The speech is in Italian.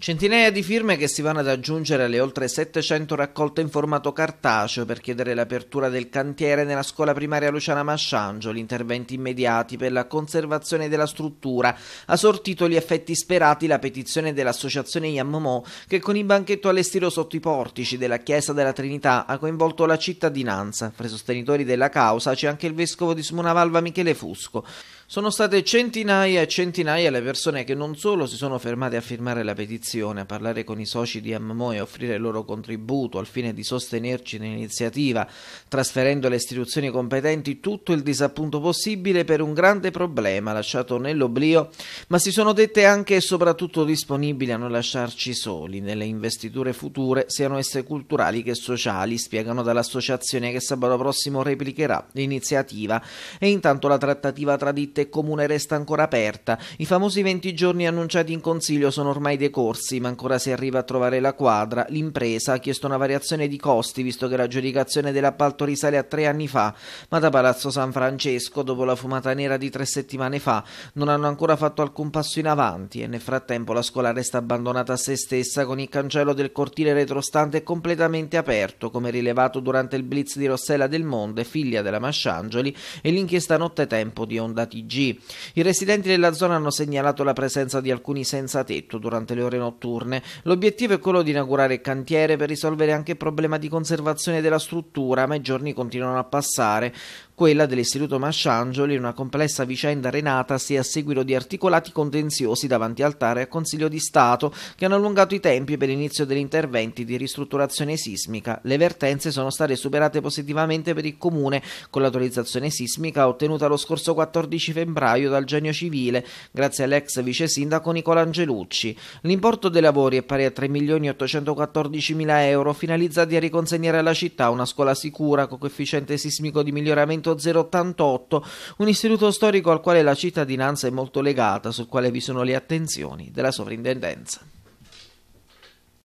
Centinaia di firme che si vanno ad aggiungere alle oltre 700 raccolte in formato cartaceo per chiedere l'apertura del cantiere nella scuola primaria Luciana Masciangio. Gli interventi immediati per la conservazione della struttura. Ha sortito gli effetti sperati la petizione dell'associazione Yammo che con il banchetto allestito sotto i portici della chiesa della Trinità ha coinvolto la cittadinanza. Fra i sostenitori della causa c'è anche il vescovo di Smunavalva Michele Fusco. Sono state centinaia e centinaia le persone che non solo si sono fermate a firmare la petizione, a parlare con i soci di Ammo e a offrire il loro contributo al fine di sostenerci nell'iniziativa, trasferendo alle istituzioni competenti tutto il disappunto possibile per un grande problema lasciato nell'oblio, ma si sono dette anche e soprattutto disponibili a non lasciarci soli nelle investiture future, siano esse culturali che sociali, spiegano dall'associazione che sabato prossimo replicherà l'iniziativa e intanto la trattativa tra ditte e comune resta ancora aperta. I famosi 20 giorni annunciati in consiglio sono ormai decorsi, ma ancora si arriva a trovare la quadra. L'impresa ha chiesto una variazione di costi, visto che la giudicazione dell'appalto risale a tre anni fa, ma da Palazzo San Francesco, dopo la fumata nera di tre settimane fa, non hanno ancora fatto alcun passo in avanti e nel frattempo la scuola resta abbandonata a se stessa con il cancello del cortile retrostante completamente aperto, come rilevato durante il blitz di Rossella del Monde, figlia della Masciangioli, e l'inchiesta Nottetempo di Onda TG. TG. I residenti della zona hanno segnalato la presenza di alcuni senza tetto durante le ore notturne. L'obiettivo è quello di inaugurare cantiere per risolvere anche il problema di conservazione della struttura, ma i giorni continuano a passare quella dell'Istituto Masciangioli in una complessa vicenda renatasi a seguito di articolati contenziosi davanti al TAR e al Consiglio di Stato che hanno allungato i tempi per l'inizio degli interventi di ristrutturazione sismica. Le vertenze sono state superate positivamente per il Comune con l'autorizzazione sismica ottenuta lo scorso 14 febbraio dal Genio Civile grazie all'ex vice sindaco Nicola Angelucci. L'importo dei lavori è pari a 3.814.000 euro finalizzati a riconsegnare alla città una scuola sicura con coefficiente sismico di miglioramento 088, un istituto storico al quale la cittadinanza è molto legata, sul quale vi sono le attenzioni della sovrintendenza.